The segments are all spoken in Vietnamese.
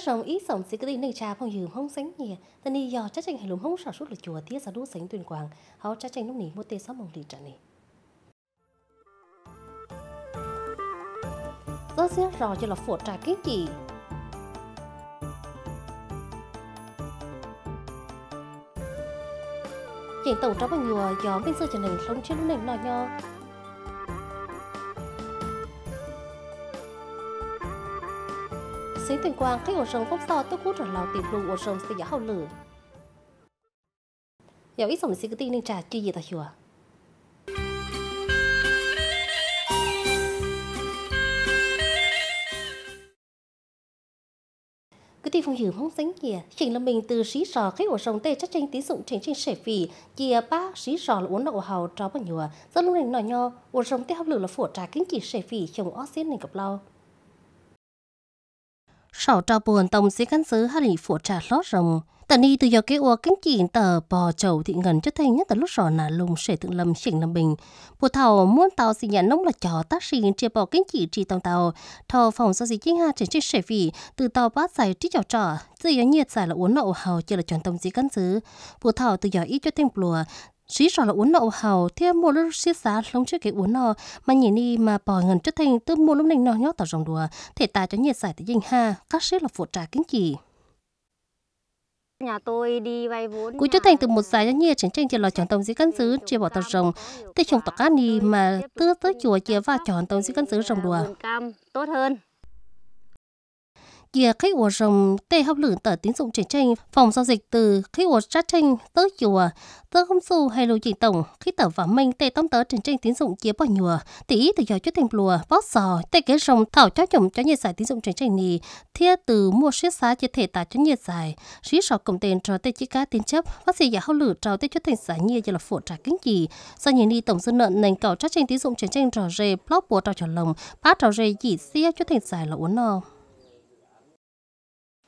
rồng ý sống sẽ cái tính này trà phong dường không sánh nhẹ tân đi dò chắc chanh hành lùm không sản xuất lực chùa thiết ra đốt sánh tuyên quảng họ chắc chanh lúc này một tê sáu mong thì trả này có xé rò cho là phổ trà cái gì chuyện tổng trong bao nhiêu giờ bên xưa trở nên sống trên lúc này nọ nhau xí tuyên quang khi ổ sông phúc so tức hút rồi lào tìm luôn ổ sông sẽ giả hậu lửa. dạo ít sống xí cứ tin nên trà chi gì ta chùa cứ ti phong hiểu không sánh kìa chỉnh là mình từ xí sò khi ổ sông tê chắc chanh tí dụng chỉnh trên sẻ phì chia ba xí sò là uống đậu hào trò bằng nhùa do lúc này nọ nho ổ sông tê hấp lửa là phổ trà kính chỉ sẻ phì chồng ót xiết này gặp lau sau trao buồn tông sĩ căn sứ hà lì phụ trả lót rồng tần đi từ do kế ua kính chỉ tờ bò chầu thị ngần cho thấy nhất tờ lúc rõ nà lùng sẽ thượng lâm xỉn lâm bình bộ thầu muốn tàu xin nhận nông là chó tác sĩ chia bò kính chỉ chỉ tàu tàu thầu phòng do gì chính ha trên trên sẻ vị từ tàu bát giải trí chảo trò từ giờ nhiệt giải là uốn nậu hầu chưa là chọn tông sĩ căn xứ. bộ thầu từ giờ ít cho thêm bùa chỉ sợ là uống nậu hầu thế mua lúc xí xá lông chưa cái uống nọ mà nhìn đi mà bỏ ngần trước thành tư mua lúc này nọ nhót tao rồng đùa thể tài cho nhiệt giải tới dinh ha các sĩ là phụ trà kính chỉ nhà tôi đi vay vốn. cuối trở thành từ một giải giá nhiệt chiến tranh chỉ là chọn tổng dưới căn xứ chia bỏ tàu rồng, tây trồng tàu cá đi mà tư tới chùa chia và chọn tổng dưới căn xứ rồng đùa. Cam tốt hơn và khách của rồng tê hấp lử tờ tín dụng chuyển tranh phòng giao dịch từ khách của trát tranh tớ chùa tớ không su hay lùi chỉ tổng khi tờ và minh tê tóm tớ chuyển tranh tín dụng chia bỏ nhùa tỷ từ giờ chút thành lùa bót sò tê kế rồng thảo cho chồng cho nhiệt giải tín dụng chuyển tranh nì thia từ mua siết xá chia thể tả cho nhiệt giải sĩ sọ cầm tiền cho tê chỉ cá tiền chấp bác sĩ giả hấp lử trào tê chút thành giả nhiệt giờ là phụ trả kính gì do nhìn đi tổng dư nợ nền cầu trát tranh tín dụng chuyển tranh rò rê block bùa trào trò lồng bát trò rê chỉ xia chút thành giải là uốn no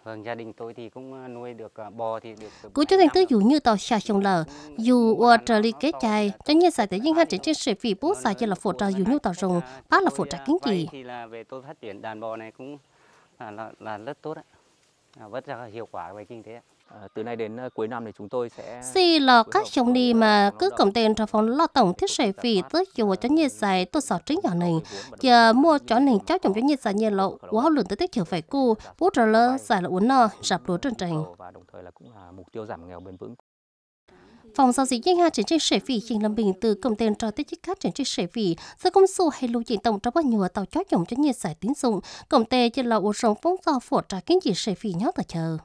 Vâng, gia đình tôi thì cũng à, nuôi được à, bò thì được. Cú cho thành tư dụ như tàu xa sông lờ, dù ở trở lý kết chai, cho nhiên xài tự nhiên hai trên sự vì bố xài cho là phổ trợ dù như tàu rồng, bác là phổ trợ kiến gì Thì là về tôi phát triển đàn bò này cũng là, là, là rất tốt ạ, rất là hiệu quả về kinh tế ạ. Ờ, từ nay đến ờ, cuối năm thì chúng tôi sẽ Sì là các chống đi ờ, mà cứ cầm tiền cho phòng lo tổng thiết sẻ phí tới chùa cho nhiệt dài tôi sợ trứng nhỏ này giờ mua cho này cháu chồng cho nhiệt dài nhiệt lộ quá lượng tới tiết kiệm phải cu bút ra lơ dài là uốn no rạp lúa trần trình và đồng thời là cũng là mục tiêu giảm nghèo bền vững Phòng giao dịch dân hàng trên chiếc sẻ phí trình lâm bình từ cầm tiền cho tiết kiệm khác trên chiếc sẻ phí sự công su hay lưu diện tổng trong bao nhiêu tàu chó dùng cho nhiệt dài tín dụng, cầm tê trên là ổ sống phóng do phổ trả kinh dị sẻ phí nhó tờ chờ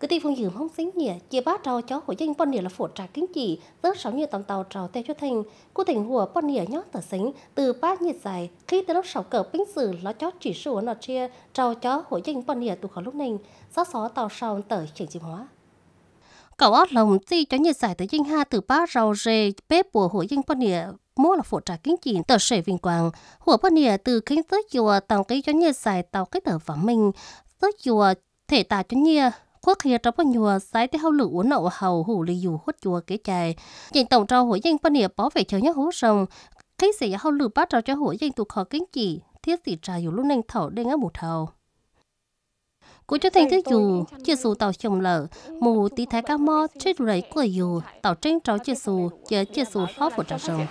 cứ tí phong dưỡng hông xính nhỉ chia bát trò cho hội dân bọn nỉa là phổ trà kinh chỉ rớt sáu nhiệt tầm tàu trò teo cho thành cụ thành hùa bọn nỉa nhót tờ xính từ bát nhiệt dài khi tới lúc sáu cờ binh sử nó cho chỉ số nó chia trò cho hội dân bọn nỉa tụ khó lúc nình xó xó tàu sau tờ chuyển chìm hóa cậu ót lòng chi cho nhiệt dài tới danh ha từ bát rau rê bếp của hội dân bọn nỉa mua là phụ trà kinh chỉ tờ sể vinh quang hùa bọn nỉa từ kinh tới chùa tàu cái cho nhiệt dài tàu cái tờ vắng mình tới chùa thể tà cho nhiệt quốc kia trong phần nhùa sai tới hậu lử uốn nậu hầu hủ lì dù hốt chùa kế chài nhìn tổng trao hội dân phân địa bó về chờ nhớ hố rồng khi sĩ hậu lử bắt trao cho hội dân tụ khó kính chỉ thiết sĩ trà dù lúc nâng thảo đê ngã một thầu cũng cho thấy vâng, cái dù, chia dù tàu chồng lở, mù tí thái ca mò, chết rấy của dù, tàu tranh tró chia dù, chia chia dù khó của trà rồng.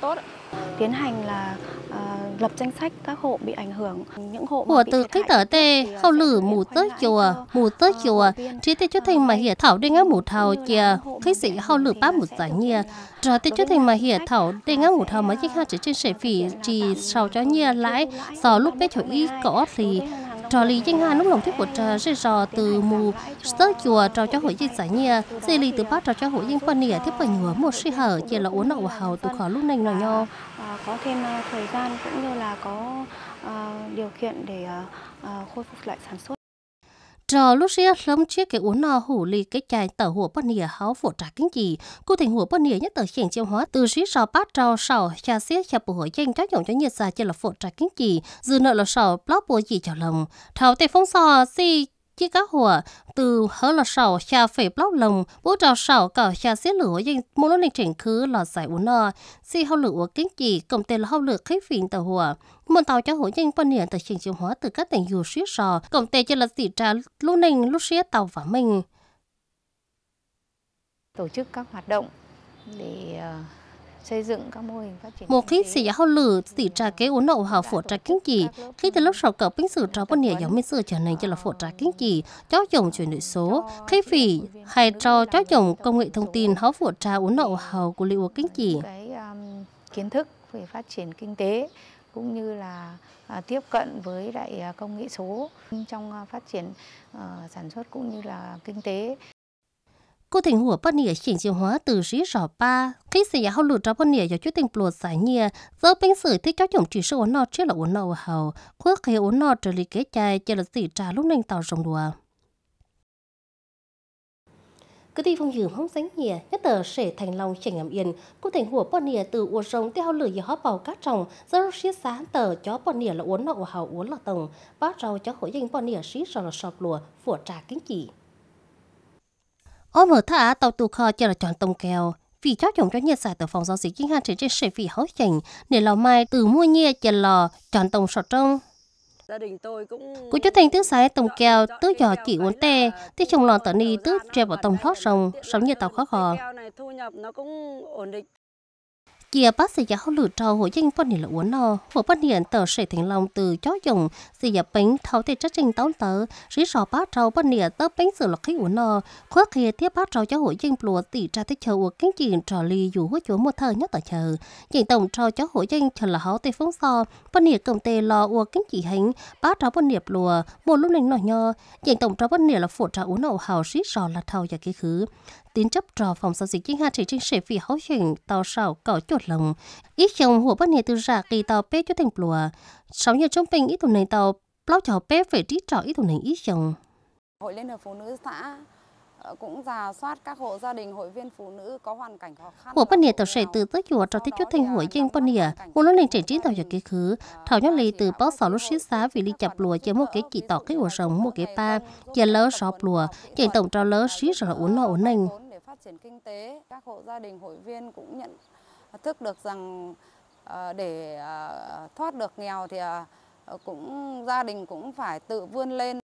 Tiến hành là uh, lập danh sách các hộ bị ảnh hưởng những hộ của từ cách tờ tê khâu ờ, lử mù tớ chùa mù tớ ờ, chùa chỉ tê chút thành mà hiện thảo đi ngã mù thảo chia khi sĩ khâu lử bá một giải nhia rồi tê chút thành mà hiện thảo đi ngã mù thảo mà chiếc hai chỉ trên sợi phỉ chỉ sau cho nhia lãi giờ lúc bé chỗ ý có thì trò lý danh hà nông lòng thuyết của trò rơi rò từ mù sơ chùa trò cho hội dân giải nhia dây lý từ bát trò cho hội dân quan nỉa thiết bởi nhúa một suy hở chỉ là uốn nậu hào từ khó lúc này nhỏ nho à, có thêm à, thời gian cũng như là có à, điều kiện để khôi phục lại sản xuất trò lúc xưa lắm chiếc cái uốn no hủ lì cái chai tờ hùa bất nìa háo phổ trả kính gì cụ thể hùa bất nìa nhất tờ hiện chiêu hóa từ sĩ sò bát trò sò cha xía cha bộ hội tranh các dòng cho nhiệt xa chỉ là phổ trả kính gì dư nợ là sò blog bùa gì chào lòng thảo tệ phong sò si chỉ cá hùa từ hở là sầu xa phải bóc lồng bố trò sầu cả xa xế lửa nhưng mô lô này triển khứ là giải uống nọ si hậu lửa kính chỉ cộng tên là hậu lửa khí phình tàu hùa môn tàu cho hổ nhanh quan niệm tại trường chiều hóa từ các tỉnh dù xí sò cộng tên cho là tỷ trà lúc nình lúc xía tàu và mình tổ chức các hoạt động để ờ, một khi sĩ hậu lử sĩ trà kế uốn nậu hào phổ trà kinh chỉ, khi từ lúc sau cậu binh sử trà quân địa giống minh sử trở nên cho là phổ trà kinh chỉ, cho dùng chuyển đổi số, khi phỉ hay cho cho dùng công nghệ thông tin háo phổ trà uốn nậu hào của liệu kinh chỉ. Um, kiến thức về phát triển kinh tế cũng như là à, tiếp cận với đại à, công nghệ số trong à, phát triển uh, sản xuất cũng như là kinh tế cô thỉnh hùa bất nịa chuyển chìa hóa từ rỉ rõ ba khi gì ya hậu lụt ra bất nịa ya chú tình bùa giải nhia giờ bình sử thích cháu chồng chỉ sâu ổn nọ chứ là ổn nọ hầu quốc khi ổn nọ trở lì kế chai chờ là gì trà lúc nành tàu rồng đùa cứ đi phong dường không sánh nhìa nhất tờ sẽ thành lòng chảnh ngầm yên cô thỉnh hùa bọn nìa từ uốn rồng theo lửa giờ họ bào cá trồng giờ rốt xía xá tờ chó bọn nìa là uốn nọ hào uốn là tổng bác rau chó khổ danh bọn nìa xí rồi là sọp lùa phủa trà kính chỉ ôm mở thả tàu tù kho cho là chọn tông kèo vì cho chồng cho nhiệt giải từ phòng giao dịch chính hàng trên trên sợi vị hấu chảnh để lò mai từ mua nhia chờ lò chọn tông sọt trong gia đình tôi cũng cô chú thành tứ sái tông kèo tứ giò chỉ uốn tê tứ trồng lò tận đi tứ treo vào tông thoát rồng sống như tàu khó khò thu nhập nó cũng ổn định kia bác sĩ giáo lử trâu hồ danh bọn nỉ là uốn nò hồ bọn nỉ tờ sẽ thành lòng từ chó dùng sĩ giáo bánh tháo tê chất trình tấu tờ sĩ sò bác trâu bọn nỉ tớ bánh sử lọc khí uốn nò khoa kia tiếp bác trâu cho hồ danh plùa tỷ ra tê chờ uống kinh chuyện trò lì dù hối chúa một thơ nhất tờ chờ nhìn tổng trâu cho hồ danh chờ là háo tê phóng sò bọn nỉ cầm tê lò uống kinh chỉ hành bác trâu bọn nỉ plùa một lúc này nọ nho nhìn tổng trâu bọn nỉ là phụ trà uốn nò hào sĩ sò là thầu và ký khứ tín chấp trò phòng giao dịch chính hạ trị trên sĩ vì hấu hình tàu sảo cỏ chuột lồng ít chồng hồ bất nề từ giả kỳ tàu bế cho thành lùa sáu như trung bình ít tuần này tàu lao chảo bế về trí trọ ít tuần này ít chồng hội liên hợp phụ nữ xã ờ, cũng giả soát các hộ gia đình hội viên phụ nữ có hoàn cảnh khó khăn. Hộ bên nè tàu sợi từ tới chùa trò tiếp chút thành hội dân bên nè, một lần lên trẻ trí tàu giờ kế khứ, thảo nhớ lì từ báo sáu lúc xí xá vì ly chập lùa chờ một cái chỉ tỏ cái hồ rồng một cái pa giờ lỡ sọp lùa, chạy tổng trò lỡ xí rồi uống lo uống nành triển kinh tế. Các hộ gia đình hội viên cũng nhận thức được rằng ờ, để ờ, thoát được nghèo thì ờ, cũng gia đình cũng phải tự vươn lên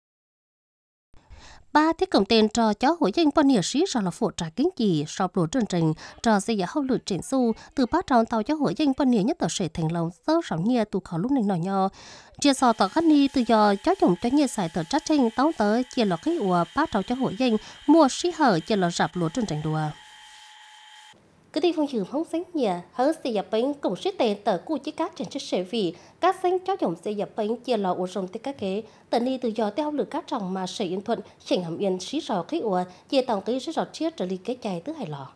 ba thiết công tên cho chó hội dân bọn nhiệt sĩ ra là phụ trả kiến dị sau bộ chương trình cho xây dựng hậu lực triển du từ ba trọng tàu chó hội dân bọn nhiệt nhất tờ sể thành lòng sơ sáu nhia tụ khó lúc này nọ nhỏ chia sò tờ khăn ni từ giờ chó dùng cho nhiệt xài tờ trách tranh táo tới chia lọ khí ùa ba trọng chó hội dân mua sĩ hở chia là rạp lúa chương trình đùa cứ đi phong trường hóng sáng nhà, hớ xe dạp bánh cũng sẽ tên tờ cụ chí cá trên chất sẽ vì các sáng cháu dòng xe dạp bánh chia lò ổ rộng tới các kế. Tờ ni tự do theo hóng lực cá trọng mà sẽ yên thuận, chỉnh hầm yên xí rò khí ua chia tổng cái xí rò chiết trở lý kế chạy tứ hải lò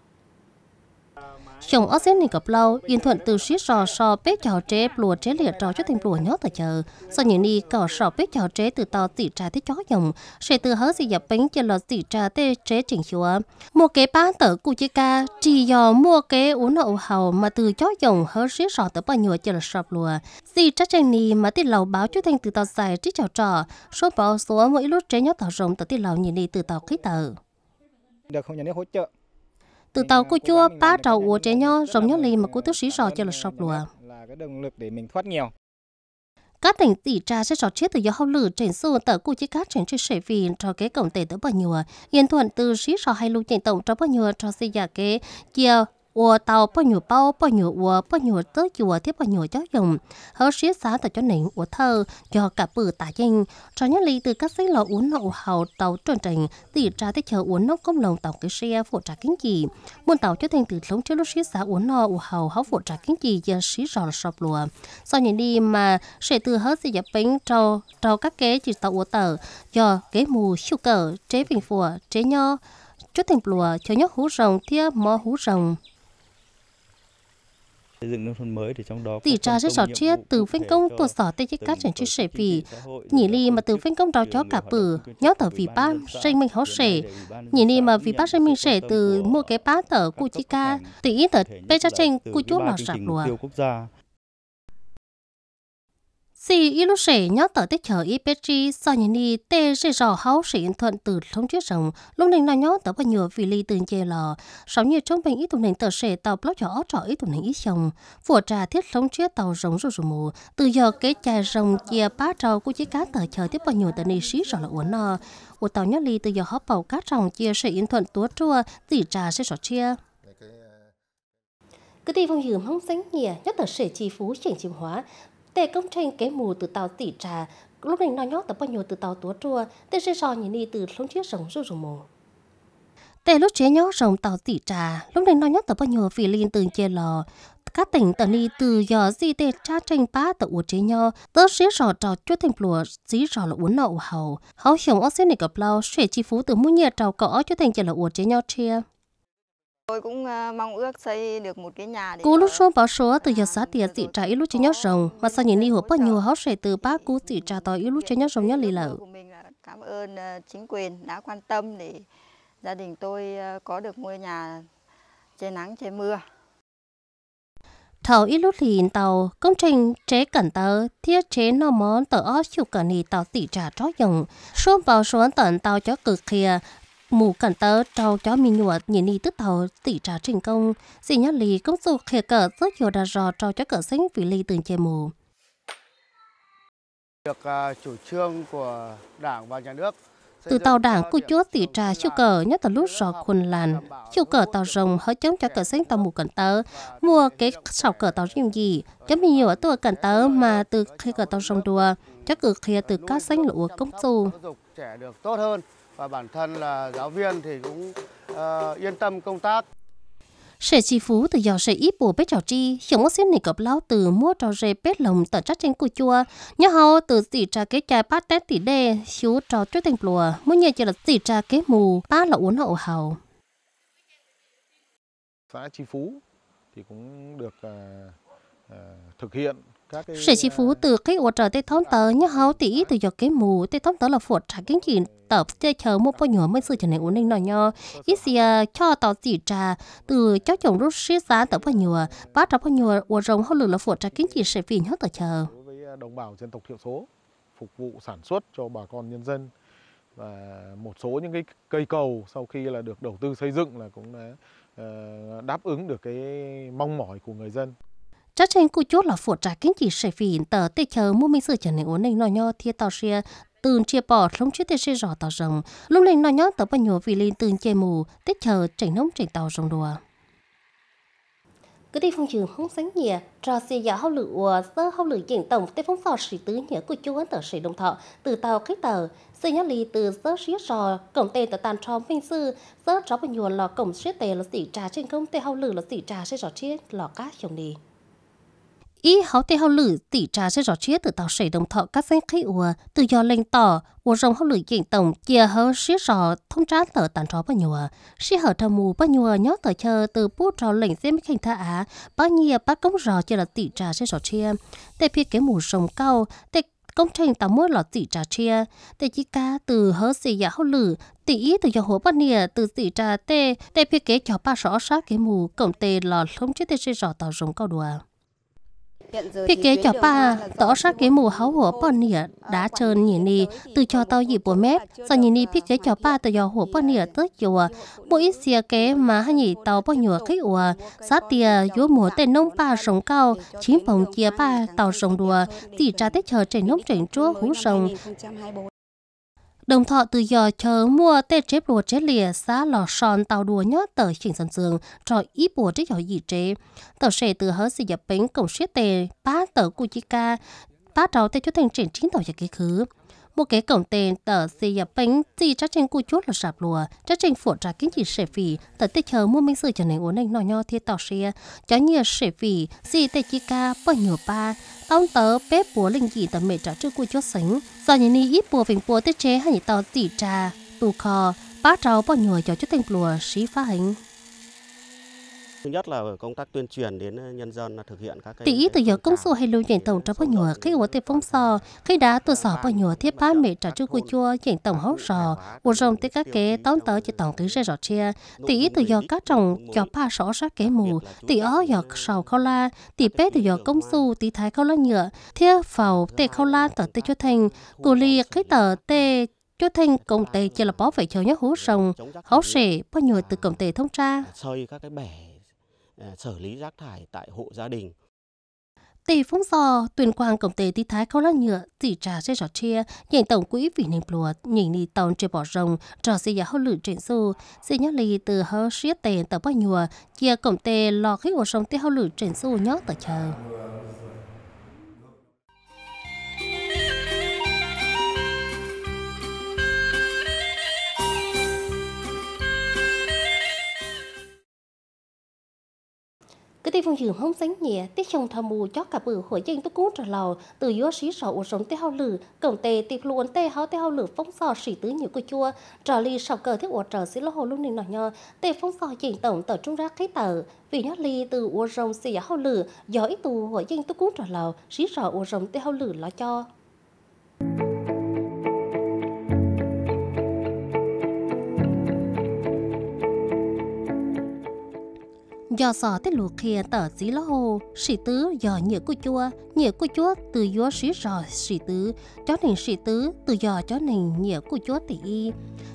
chồng ở dưới này gặp lâu, yên thuận từ xí rò so bếp chào chế lùa chế liệt trò cho thành lùa nhớ tờ chờ. Sau những đi cỏ sò bếp chào chế từ tàu tỷ trà thế chó dòng, sẽ từ hớ gì dập bánh cho lọ tỷ trà tê chế chỉnh chúa. Mua kế bán tờ cụ chế ca, chỉ dò mua kế uống nậu hầu mà từ chó dòng hớ xí rò tờ bao nhiêu cho là sọp lùa. Gì chắc chanh ni mà tỷ lầu báo cho thành từ tàu dài trí chào trò, số bảo số mỗi lúc chế nhớ tờ rộng tờ tỷ lầu nhìn đi từ tàu khí tờ. Được không nhà nước hỗ trợ từ tàu cô chua ba trầu ủa trẻ nho rồng nhó lì mà cô tước sĩ sò cho là sọc lùa là cái động lực để mình thoát nghèo các tỉnh tỷ trà sẽ sọt chết từ do hậu lử trên xu tờ cụ chỉ cát trên trên sệ vì cho kế cổng tệ tới bao nhiêu yên thuận từ sĩ sọ hay lưu trên tổng cho bao nhiêu cho xây giả kế chiều 我到 bao nhiêu bao bao nhiêu 我 bao nhiêu tới chùa tiếp bao nhiêu giáo dùng hớ xí xá tại cho nịnh của thơ cho cả bự tả danh cho nhất lý từ các xí lò uống nậu hào tàu tròn trình tỷ trà tới chờ uống nốc công lồng tàu cái xe phụ trà kính gì muốn tàu cho thành từ lống cho lúc xí xá uống nọ u hào háo phụ trà kính gì giờ xí rò sọp lùa sau những đi mà sẽ từ hớ sẽ dập bánh trâu trâu các kế chỉ tàu uống tờ do kế mù siêu cờ chế bình phùa chế nho chút thành lùa cho nhóc hú rồng thiếp mò hú rồng Tỷ trà rất rõ chết từ phân công tổ sở tới chức các trường chức sẽ vì nhị li mà từ phân công đó cho cả bử nhớ tờ vì ba sinh mình hốt sẽ nhị li mà vì ba sinh mình sẽ từ mua cái ba tờ cu chi ca tỷ tờ bê cha trình cu chú mà sạc lùa Si ilu sẻ nhớ tới tết chờ y petri sau những đi tê sẽ rò háo sĩ thuận từ thống chiếc rồng lúc này là nhớ tới bao nhiêu vì ly từng chê lò sau như trong bình ít tụ nền tờ sẻ tàu blog cho ớt trọ ít tụ nền ít chồng phùa trà thiết thống chiếc tàu rồng rồi rồi mù từ giờ kế trà rồng chia ba trâu của chiếc cá tờ chờ tiếp bao nhiêu tờ này xí rồi là uốn nò, của tàu nhớ ly từ giờ hấp bầu cá rồng chia sẻ yên thuận túa chua tỷ trà sẽ sọ chia cứ tì phong dường hông sánh nhẹ, nhất tờ sẻ chi phú chuyển chìm hóa công trình cái mù từ tàu tỷ trà lúc này nó nhóc tập bao nhiêu từ tàu túa trua tê sẽ so nhìn đi từ sống chiếc sống rồi rủ mù tê lúc chế nhóc rồng tàu tỷ trà lúc này nó nhóc tập bao nhiêu phi linh từ chê lò các tỉnh tận đi từ giờ gì tê cha tranh bá tờ uống chế nhau tớ xế rò trò chút thêm lùa xí rò là uống nậu hầu hầu hiểu ở xế này gặp lâu xế chi phú từ mũi nhà trò cỏ chút thành chè là uống chế nhau chia Tôi cũng ờ, mong ước xây được một cái nhà. Cú lúc số bảo số từ giờ xã tiền thị trả ít lúc cho nhóc rồng, mà sau nhìn đi hộp bao nhiêu hóc sẽ từ bác cú thị trả tỏi ít lúc cho nhóc rồng nhất lì lợ. À, cảm ơn ờ, chính quyền đã quan tâm để gia đình tôi ờ, có được ngôi nhà che nắng che mưa. Thảo ít lúc thì tàu, công trình chế cẩn tờ, thiết chế nó món tờ ó chịu cẩn nì tàu tỷ trả trói dòng. Số bảo số tận tàu cho cực kia, mù cẩn tớ trâu chó mi nhụa nhìn đi tức thầu tỉ trả trình công dì nhát lì công dù khề cờ rất nhiều đà rò trâu chó cờ xanh vì lì từng chè mù được uh, chủ trương của đảng và nhà nước từ tàu đảng của chúa tỉ trà siêu cờ nhất là lúc rò khuôn làn siêu cờ tàu rồng hỡi chống cho cờ xanh tàu mù cần tớ mua cái sọc cờ tàu riêng gì chấm nhiều ở tàu cần tớ mà từ khi cờ tàu rồng đùa chắc cử kia từ cá xanh lụa công dù được tốt hơn và bản thân là giáo viên thì cũng uh, yên tâm công tác. Sẽ chi phú từ giờ sẽ ít bùa bếp trào chi, hiện có xin này gặp lao từ mua trò rê bếp lồng tờ trách trên của chua. Nhớ hầu từ tỷ trà kế chai bát tết tỷ đê, xíu trò trước thành bùa, mua nhờ chỉ là tỷ trà kế mù, ba là uống hậu hầu. Xã chi phú thì cũng được uh, uh, thực hiện sự chi phú à, từ cái ổ trời tới thống tờ nhá hấu tí từ giờ cái mù tới thống tờ là phụ trả kiến chỉ tập chơi chờ mua bao nhỏ mới sự trở nên ổn định nọ nhờ ít gì à, cho tàu chỉ trà từ cháu chồng rút xí giá tớ bao nhỏ bát trả bao nhỏ ổ rồng hơn lửa là phụ trả kiến chỉ sẽ vì nhớ tờ chờ à, đồng bào dân tộc thiểu số phục vụ sản xuất cho bà con nhân dân và một số những cái cây cầu sau khi là được đầu tư xây dựng là cũng đã ờ, đáp ứng được cái mong mỏi của người dân chắc chắn cô chốt là phụ trách kinh chỉ sẽ vì tờ tê chờ mua mình sự trở nên ổn định nó nho thiệt tao xe tường chia bỏ không chứa tê xe rõ tao rồng lúc này nó nhó tờ bao nhiêu vì lên tường chê mù tê chờ chảy nóng chảy tàu rồng đùa cứ đi phong trường không sáng nhẹ trò xe giả hậu lửa sơ hậu lửa diện tổng tê phong sọ sĩ tứ nhớ của chú ấn tờ sĩ đồng thọ từ tàu cái tờ xe nhá lì từ sơ sĩ trò cổng tên tờ tàn tròn minh sư sơ trò bao nhiêu lò cổng xuyết tề là sĩ trà trên công tê hậu lửa là sĩ trà sẽ rõ chết lò cá chồng đi ý hậu tê hậu lử tỷ trà sẽ rõ chia từ tàu sợi đồng thọ các danh khí ùa từ do lên tỏ ùa rồng hậu lử diện tổng chia hậu xí rõ thông trán tờ tàn tró bao nhiêu xí hậu thầm mù bao nhiêu nhớ tờ chờ từ bút trò lệnh xem khinh tha á bao nhiêu bác công rõ cho là tỷ trà sẽ rõ chia tê phía kế mù rồng cao tê công trình tạo mỗi lọt tỷ trà chia tê chỉ ca từ hớ xì dạ hậu lử tỷ ý từ do hồ bắt nìa từ tỷ trà tê tê phía kế cho ba rõ sát kế mù cổng tê lọt không chế tê sẽ rõ tàu rồng cao đùa Thiết kế cho ba, tỏ sát cái mù háo hổ bọn nịa, đá trơn nhỉ nì, từ cho tao dịp bố mét, sau nhỉ nì thiết kế cho ba từ dò hổ bọn nịa tới chùa, mỗi xìa kế mà hai à, nhỉ tàu bọn nhựa cái ủa, sát tìa dúa mùa tên nông ba sống cao, chín phòng chia ba tàu sống đùa, tỷ trả tết chờ trẻ nông trẻ chúa hú sống. Đồng thọ từ giờ chờ mua tê chế bùa chế lìa xá lò son tàu đùa nhớ tờ chỉnh sân dương rồi ít bùa chế giỏi gì chế. Tờ sẽ từ hớ xì dập bánh cổng xuyết tề bá tờ cu chi ca bá trào tê chú thành triển chính tàu cho ký khứ một cái cổng tên tờ xì dập bánh gì chắc trên cô chốt là sạp lùa chắc trên phụ trả kinh chỉ sẽ vì tờ tết chờ mua minh sự trở nên uống anh nọ nho thế tỏ xe chó nhiều sẽ vì gì tê chi ca bao nhiều ba tông tớ bếp búa linh gì tờ mẹ trả trước cô chốt sánh do nhìn đi ít bùa phình bùa tết chế hay tờ gì trà tù kho bá trâu bao nhiều cho chút tên lùa xí phá hình Thứ nhất là công tác tuyên truyền đến nhân dân thực hiện các cái Tỷ từ giờ công số hay lưu nhận tổng trong bao nhiêu khi ở tiếp phong sò, khi đã tự sò bao nhiêu thiết bán mẹ trả chú của chua nhận tổng hốt sò, của rồng tới các kế tóm tới chỉ tổng ký rơi rõ chia. Tỷ từ giờ các trồng cho ba sổ sát kế mù, tỷ ó giờ sầu khâu la, tỷ bé từ giờ công su tỷ thái khâu la nhựa, thiết phào tê khâu la tờ tê cho thành, cù li khi tờ tê cho thành công tê chỉ là bảo vệ cho nhớ hú rồng hấu sẻ bao nhiêu từ công tê thông tra. Chơi các cái bể À, xử lý rác thải tại hộ gia đình. Tỷ phóng giò, tuyển quang cổng tế tí thái câu lát nhựa, tỷ trà xe rõ chia, nhìn tổng quỹ vì nền bùa, nhìn đi tàu trên bỏ rồng, trò xe giả hậu lử trên xu, xe nhắc lì từ hơ xiết tề tờ bao nhùa, chia cổng tế lò khí ổ sông tí hậu lử trên xu nhóc tờ chờ. phong vùng hông sánh nhẹ tiết trong thầm mù cho cả bự hội dân tức cút trở lầu từ yếu xí sọ uống sống tê hao lử cổng tê tiệp luôn tê hao tê hao lử phong sọ xỉ tứ nhiều của chua trở ly sọc cờ thiết uống trở xí lô hồ luôn nình nọ nhờ tê phong sọ chỉnh tổng tờ trung ra cái tờ vì nhớ ly từ uống rồng xỉ hao lử giỏi tù hội dân tức cút trở lầu xí sọ uống sống tê hao lử lo cho do sọ tới lù khe tờ dí lo hồ sĩ tứ do nhựa của chúa nhựa của chúa từ dúa sĩ rò sĩ tứ chó nên sĩ tứ từ do chó nên nhựa của chúa tỷ y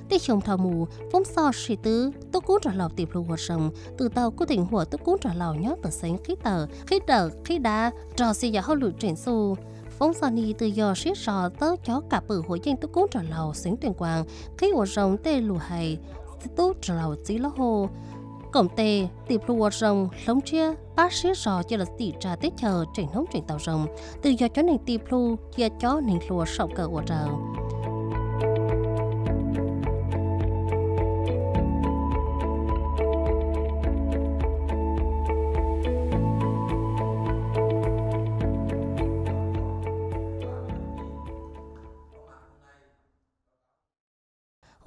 để chồng thọ mù vốn so sĩ tứ tôi cũng trả lầu tiệp lù hồ sông từ tàu của tỉnh hồ tôi cũng trả lầu nhớ tờ sáng khí tờ khí tờ khí đá trò sĩ giả hậu lụt chuyển xu phóng so ni từ do sĩ sò tớ chó cả bự hội danh tôi cũng trả lầu xính tuyển quang khí ổ rồng tê lù hay tôi trả lầu chí lo hồ cổng tê tìm lùa rồng lống chia bác xí rò cho là tỷ trà tết chờ chuyển nóng chuyển tàu rồng từ do cho nền tìm lù chia cho nền lùa sọc cờ của trời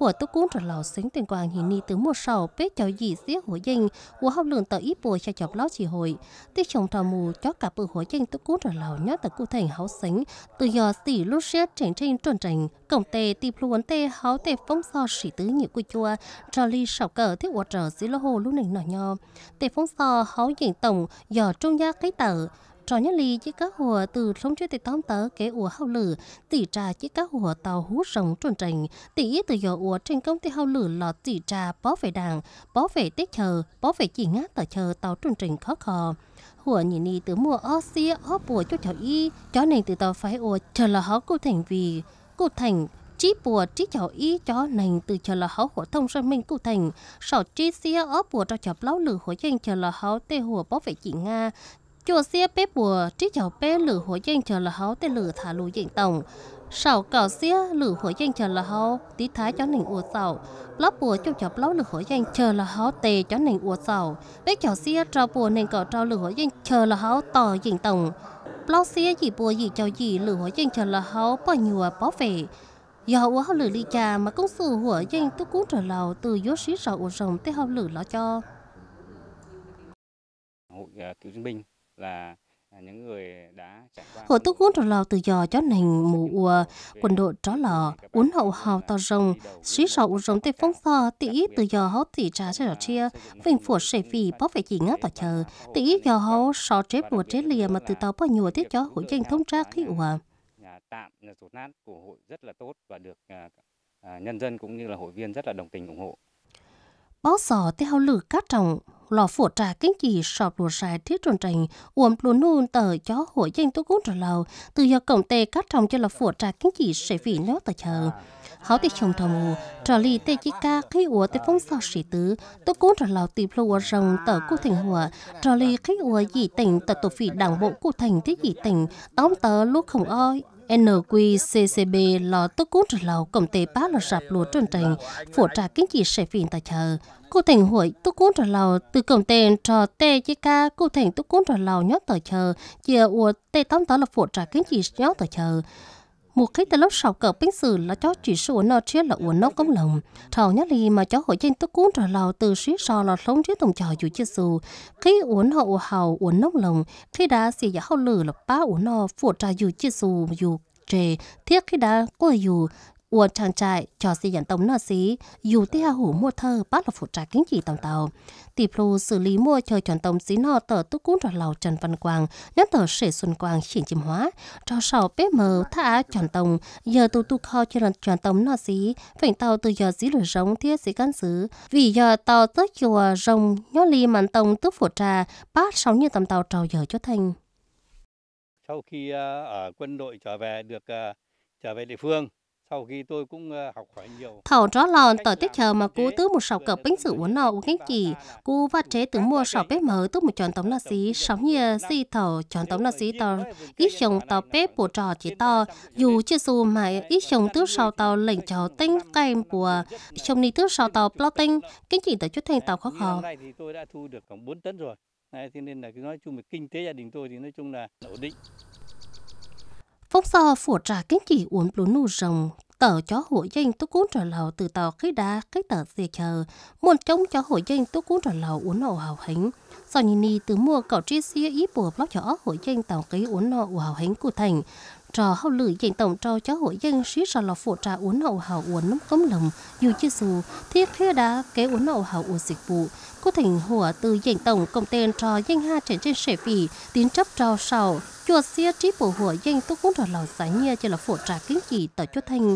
我都工作老 sinh tình quang hiện ni từ một sầu bé cháu gì xía hổ dinh của học lượng tờ ít bùa cho cháu lão chỉ hồi tiết chồng trò mù cho cả bự hổ dinh tôi cũng trở lão nhớ từ cụ thành háo sinh từ giờ xỉ lúc xếp chỉnh trình tròn trình cổng tề tìm luôn tề háo tề phong so sĩ tứ nhiều của chùa trò ly sọc cờ thiết ủa trở xí lô hồ lúc này nọ nhò tề phong so háo diện tổng giờ trung gia cái tờ trò nhất lì chỉ cá hùa từ sống chơi thì tóm tớ kế ủa hao lử tỷ trà chỉ cá hùa tàu hú sống tròn trành tỷ ý từ giờ ủa trên công thì hao lử lọ tỷ trà bó về đàng bó về tết chờ bó về chỉ ngát tờ chờ tàu tròn trành khó khò hùa nhìn đi từ mùa o xia o bùa cho cháu y chó này từ tàu phái ủa chờ là họ cụ thành vì cụ thành chí bùa chí cháu ý chó nành từ chờ là hậu của thông sơn minh cụ thành sọ chi xia ớp bùa cho chập lão lử hổ danh chờ là hậu tê hùa bó vệ chị nga chùa xia bé bùa trí chào bé lửa hồ danh chờ là háo tên lửa thả lù diện tổng sảo cào xia lửa hồ danh chờ là háo tí thái cho nình ua sảo lóc bùa chụp chọc lóc lửa hồ danh chờ là háo tề cho nình ua sảo bé chào xia trao bùa nình cào trao lửa hồ danh chờ là háo tò diện tổng lóc xia gì bùa gì chào gì lửa hồ danh chờ là háo bỏ nhùa bỏ về giờ ua hao lửa ly trà mà công sự hồ danh tôi cũng trở lầu từ yếu sĩ sảo ua rồng tới hao lửa lo cho hội à, cựu chiến binh là à, những người đã trải qua Hồ tức lò từ giò chó nành mù ua, quần độ chó lò, uống hậu hào to rồng, xí sậu rồng tê phong thơ, tỷ từ giò hấu tỷ trà sẽ đỏ chia, vinh phủa sệ vì bó về chỉ ngã tỏ chờ, tỷ giò hấu sọ chếp đùa chế lìa mà từ tàu bó nhùa tiết cho hội danh thông tra khí ua. Tạm là rột nát của hội rất là tốt và được à, à, nhân dân cũng như là hội viên rất là đồng tình ủng hộ bao giờ theo hậu lử các trọng lò phụ trà kinh chỉ sọp lùa sai thiết tròn trình uống lùa nôn tờ chó hội danh tôi cũng trở lầu từ giờ cổng tê các trọng cho là phụ trà kinh chỉ sẽ vị nhớ tờ chờ hảo thì chồng thầm ngủ trở lì tê chỉ ca khi uống tê phong sao sĩ tứ tôi cũng trở lầu tìm lùa rồng tờ cụ thành hòa trở lì khi uống dị tỉnh tờ tổ phỉ đảng bộ cụ thành thiết dị tỉnh đóng tờ lúc không oi NQCCB là tốt cút lầu công ty bá là rạp lúa trần trình, phổ trả kinh chỉ sẽ phìn tại chờ. Cô thành hội tốt cút lầu từ công ty trò tê chế ca, cô thành tốt cút lầu nhót tại chờ, chia ua tê tóm đó là phổ trả kinh chỉ nhóm tại chờ một khi từ lúc sáu cỡ binh sử là cho chỉ số nó chia là uốn nó công lòng thảo nhất lì mà cho hội trên tức cuốn trở lào từ suy sò là sống chứ tùng trò dù chưa dù khi uốn hậu hào uốn nông lòng khi đã xì giả hậu lử là ba uốn nó phụ trà dù chưa dù dù trề thiết khi đã có dù 我 trang trại cho si dân tông nó dù tia hủ mua thơ bắt là phụ trách kính chỉ tàu tàu tỷ plu xử lý mua cho chọn tông xí nọ tờ tu cũng đoạt lầu trần văn quang nhất tờ sể xuân quang triển chim hóa cho sầu bé mờ thả chọn tông giờ tu tu kho cho chọn tông nó xí phành tàu từ giờ xí lửa rống thiết xí căn xứ vì giờ tàu tới chùa rồng nhó li màn tông tức phụ trà bát sáu như tầm tàu trầu giờ cho thành sau khi à, ở quân đội trở về được à, trở về địa phương Ờ, thảo rõ lòn tỏi tiết chờ mà cú tứ một sọc cờ bánh sự uốn nọ uống cánh chỉ, cú và chế tứ mua sọc bếp mở tứ một tròn tống là xí, sóng như si thảo tròn tống là xí tàu, ít chồng tàu bếp bộ trò chỉ to, dù chưa dù mà ít chồng tứ sau tàu lệnh trò tinh cay của chồng đi tứ sau tàu plau tinh, cánh chỉ tới chút thành tàu khó khò. tôi đã thu được khoảng 4 tấn rồi. thế nên là nói chung về kinh tế gia đình tôi thì nói chung là ổn định. Phong so phủ trà kính chỉ uốn blú nụ rồng, tờ chó hổ danh tôi cũng trở lầu từ tàu khí đá khí tờ dìa chờ, muốn trông chó hổ danh tôi cũng trở lầu uốn nổ hào hánh. Sau nhìn đi từ mua cậu tri xia ý bùa blog chó hổ danh tàu cái uốn nổ hào hánh của thành, trò hậu lử dành tổng trò cho hội dân suy sở lọ phụ trà uốn hậu hậu uốn nấm cống lồng dù chưa dù thiết phía đã kế uốn hậu hậu uốn dịch vụ có thành hùa từ dành tổng công tên trò danh ha trên trên sẻ phỉ tín chấp trò sầu chùa xia trí bổ hùa danh tốt cũng trò lò giải nhia cho là phụ trà kính chỉ tại cho thành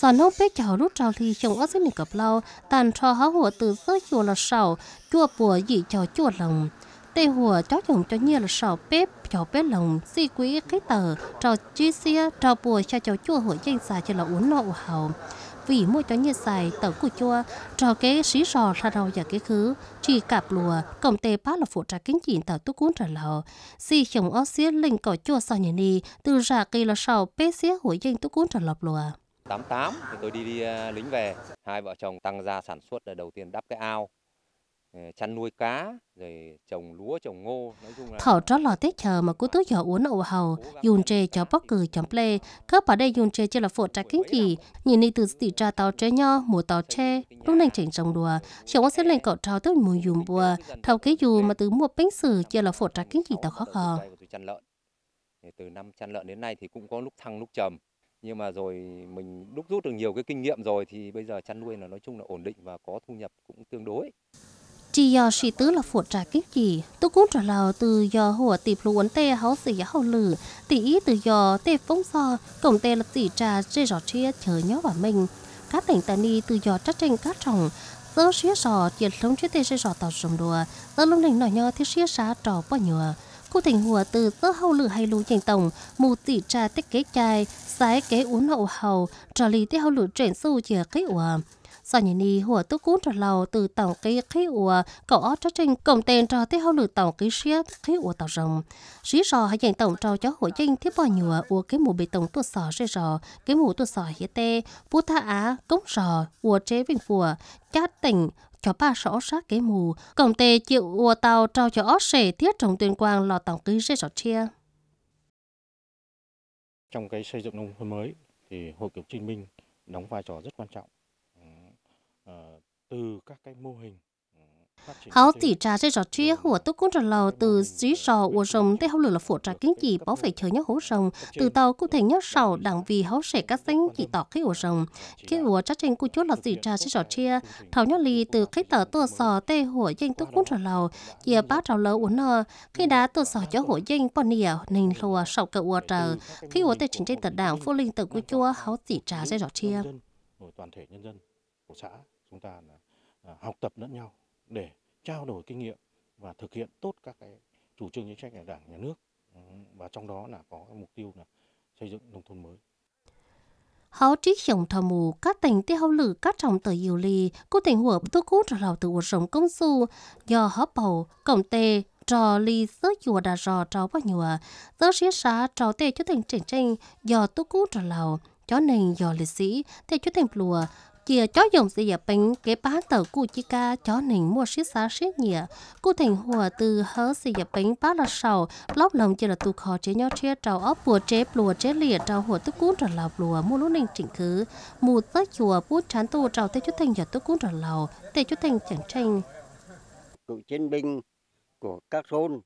sản hông bé chào rút trào thì chồng ớt dưới nền cặp lao tàn trò há hùa từ dưới chùa là sầu chùa bùa dị chào chùa lồng tê hùa chó chồng cho nhia là sầu bếp cháu bé lòng si quý cái tờ trò chi xia trò bùa cho cháu chua hội danh xài cho là uống lộ hậu vì mỗi cho như xài tờ của chua trò cái xí sò ra đầu và cái khứ chỉ cặp lùa cộng tê bá là phụ trách kính chỉ tờ tu cuốn trả lò si chồng ó xía linh cỏ chua sao nhỉ đi từ ra cây là sau bé xía hội danh tu cuốn trả lọc lùa 88 thì tôi đi, đi à, lính về hai vợ chồng tăng gia sản xuất đầu tiên đắp cái ao Ờ, chăn nuôi cá, rồi trồng lúa, trồng ngô. Nói chung là... Thảo trót lò tết chờ mà cứ tứ giờ uống ẩu hầu, dùng trề cho bóc cử chấm lê. Các bà đây dùng trề chỉ là phụ trái kinh kỳ, nhìn đi từ tỷ trà tàu trế nho, mùa tàu tre, lúc này chỉnh trồng đùa. Chỉ có xếp lên cậu trào tới mùa dùng bùa, thảo cái dù mà từ mua bánh sử chỉ là phụ trái kinh kỳ tàu khó khăn. Từ năm chăn lợn đến nay thì cũng có lúc thăng lúc trầm nhưng mà rồi mình đúc rút được nhiều cái kinh nghiệm rồi thì bây giờ chăn nuôi là nói chung là ổn định và có thu nhập cũng tương đối chỉ do sĩ tứ là phụ trả cái gì tôi cũng trả lời từ do hùa tiệp luôn tê hấu sĩ hậu lử tỷ ý từ do tê phong so cổng tê là tỷ trà chê rõ chia chờ nhớ vào mình các tỉnh tà ni từ do trách tranh các trọng tớ xía sò chuyện sống chết tê sẽ sò tàu sầm đùa tớ lông đỉnh nọ nhò thiết xía xá trò bao nhựa cô thành hùa từ tớ hậu lử hay lù chành tổng mù tỷ trà tết kế chai sái kế uốn hậu hầu trò lì tê hậu lử chuyển su chìa kế ủa do nhà đi hùa tức cún trở lầu từ tổng cái khí ủa cậu ó cho trình cổng tên cho tới hậu lử tổng cái xe khí ủa tàu rồng sĩ rò hay dành tổng trâu cho hội danh thiết bò nhựa ủa cái mù bê tổng tuột sò rê rò cái mù tuột sò hiế tê bú tha á cống rò ủa chế vinh phùa chát tỉnh cho ba sổ sát cái mù cổng tê chịu ủa tàu trâu cho ó sể thiết trong tuyên quang lò tổng cái rê rò chia trong cái xây dựng nông thôn mới thì hội cựu chiến binh đóng vai trò rất quan trọng Ờ, từ các cái mô hình ừ, Hảo tỷ trà sẽ rõ chia của tôi cũng trả lầu từ dí sò của rồng tới hậu lửa là phổ trà kiến gì bảo phải chờ nhớ hố rồng từ tàu cụ thể nhớ sầu đảng vì hấu sẽ các tính chỉ tỏ cái của rồng cái của chắc trình của chúa là tỷ trà sẽ rõ chia thảo nhớ lì từ cái tờ tôi sò tê hổ danh tôi cũng trả lầu chia bá trả lầu uốn nơ khi đá tôi sò cho hổ danh bọn nìa nên lùa sầu cậu của trời khi của tê chính trên tật đảng phô linh tự của chúa hảo tỷ trà sẽ rõ chia toàn thể nhân dân của xã chúng ta là à, học tập lẫn nhau để trao đổi kinh nghiệm và thực hiện tốt các cái chủ trương chính sách của Đảng, Nhà nước và trong đó là có mục tiêu là xây dựng nông thôn mới. Háo trí sống thờ mù, các tỉnh tiêu hậu lử các trọng tờ yếu lì, cô tỉnh hùa tu cú trở lào từ cuộc sống công su, do hó bầu, cổng tê, trò lì sớ chùa đà rò trò bao nhùa, sớ xí xá trò tê cho tỉnh trình trình, do tu cú trở lào, chó nền do liệt sĩ, tê cho tỉnh lùa, chỉ chó dùng sự giả bánh cái bán tờ cụ chỉ ca chó nỉnh mua xí xá xí nhỉ cụ thành hùa từ hớ sự giả bánh bá là sầu lóc lòng chỉ là tụ khó chế nhau chia trào ốc bùa chế bùa chế lìa trào hùa tức cún trở lào bùa mua lúc nỉnh chỉnh khứ mù tới chùa bút chán tù trào tê chút thành giả tức cún trở lào tê chút thành chẳng tranh cựu chiến binh của các thôn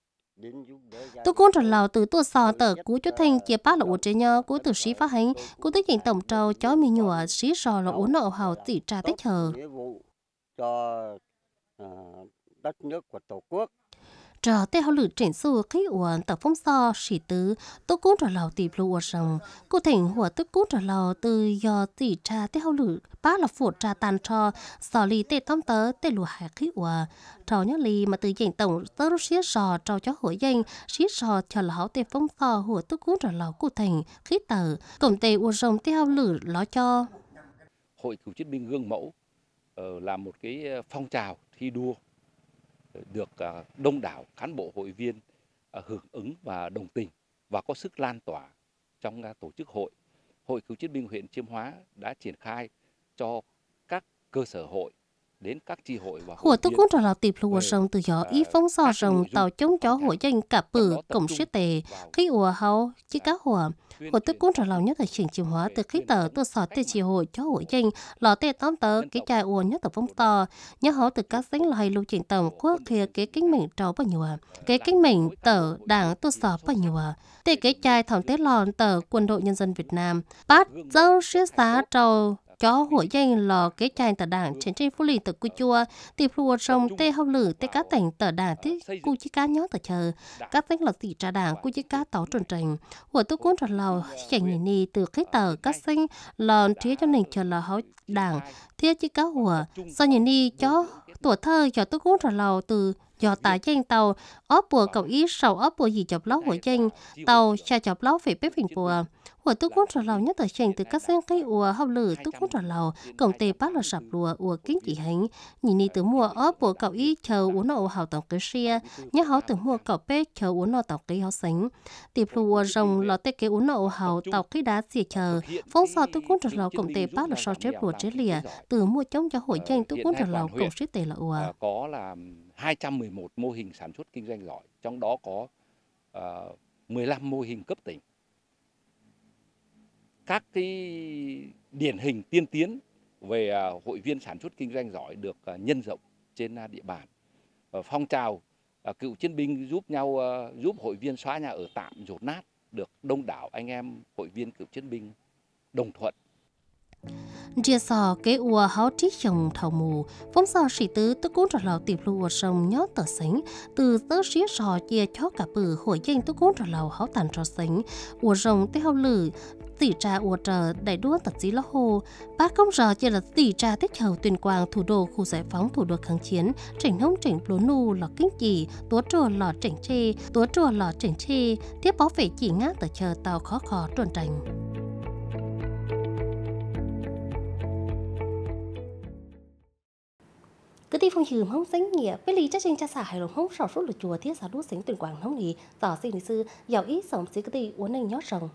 Tôi cũng trở lào từ tôi sò tờ cú cho thành chia ba là ổ chế nhờ cú từ sĩ phát hành cú tới kiện tổng trâu chó mì nhùa sĩ sò là uống nợ hào tỷ trà tích hờ cho đất nước của tổ quốc trở tới hậu lử trên số khí uẩn tập phong so sĩ tứ tôi cũng trở lầu tìm lụa rằng cụ thể หัว tôi cũng trở lầu từ do tỷ cha tới hậu lử bá là phụ trà tàn cho sò lì tế tóm tớ tế lụa hạ khí uẩn trò nhớ lì mà từ dành tổng tớ rút xí sò trò cho hội danh xí sò cho lão tê phong so หัว tôi cũng trở lầu cụ thể khí tờ cổng tế uẩn rồng tới hậu lử lo cho hội cựu chiến binh gương mẫu là một cái phong trào thi đua được à, đông đảo cán bộ hội viên à, hưởng ứng và đồng tình và có sức lan tỏa trong à, tổ chức hội. Hội Cựu chiến binh huyện Chiêm Hóa đã triển khai cho các cơ sở hội của tôi cũng trở lời tiếp lùa rồng từ gió ý phóng so rồng tàu chống chó hội danh cả bử cổng sứ tề khi ủa hậu chỉ cá hùa của tôi cũng trở lời nhất là chuyển chìa hóa từ khi tờ tôi sợ tê chỉ hội chó hội danh lò tê tóm tờ cái chai ủa nhất là phóng to nhớ hậu từ các dính loài lưu chuyển tàu quốc kia cái kính mình trâu bao nhiêu cái à? kính mình tờ đảng tôi sợ bao nhiêu à? tê cái chai thòng tết lòn tờ quân đội nhân dân Việt Nam bắt dâu sứ xá trâu cho hội danh lò kế trang tờ đảng trên trên phố lì tờ cú chua thì phù rồng tê hậu lử tê cá tỉnh tờ đảng thế cú chí cá nhó tờ chờ các tính là tỷ trà đảng cú chí cá tàu tròn trình hội tôi cuốn rất lò chẳng nhìn đi từ cái tờ các sinh lò trí cho nền chờ lò hậu đảng thế chí cá hùa sau nhìn đi cho tuổi thơ cho tôi cuốn rất lò từ do tà chanh tàu ốp bùa cầu ý sầu ốp bùa gì chọc lóc của chanh tàu cha chọc lóc phải bếp hình bùa và tôi cũng trở lâu nhất thời trình từ các sen cây ùa học lử tôi cũng trở lâu cổng tề bác là sập lùa ùa kính chỉ hình nhìn đi từ mua ớp bộ cậu y chờ uống nọ hào tổng cái xe nhớ hào từ mua cậu bé chờ uống nọ tổng cái hào sánh tiệp lùa rồng là tê kế uống nọ hào tàu cái đá xì chờ phong sao tôi cũng trở lâu cổng tề bác là so chép lùa chế lìa từ mua chống cho hội tranh tôi cũng trở lâu cổng sĩ tề là ùa ờ, có là 211 mô hình sản xuất kinh doanh giỏi trong đó có uh, ờ, 15 mô hình cấp tỉnh các cái điển hình tiên tiến về à, hội viên sản xuất kinh doanh giỏi được à, nhân rộng trên à, địa bàn. Ờ, phong trào cựu chiến binh giúp nhau giúp hội viên xóa nhà ở tạm rột nát được đông đảo anh em hội viên cựu chiến binh đồng thuận. Chia sò kế ua háo trí chồng thầu mù, phóng sò sĩ tứ tức cũng trở lầu tiệp lùa sông nhó tờ sánh, từ tớ xía sò chia chó cả bử hội danh tức cũng trở lầu háo tàn trò sánh, ua rồng tới hao lử, tỷ trà ủa trở đại đua tật dí lá hồ ba công giờ chỉ là tỷ trà tích hợp tuyên quang thủ đô khu giải phóng thủ đô kháng chiến chỉnh hông chỉnh lúa nu lò kinh chỉ túa trùa lò chỉnh chê túa trùa lò chỉnh chê tiếp bó vệ chỉ ngã tờ chờ tàu khó khó tròn trành cứ đi phong hiểu không sánh nghĩa với lý chắc trình cha xã hải lồng không sỏ số lửa chùa thiết xã đua sánh tuyển quảng không nghỉ tỏ sinh lý sư giàu ít sống sĩ cứ đi uốn nành nhót rồng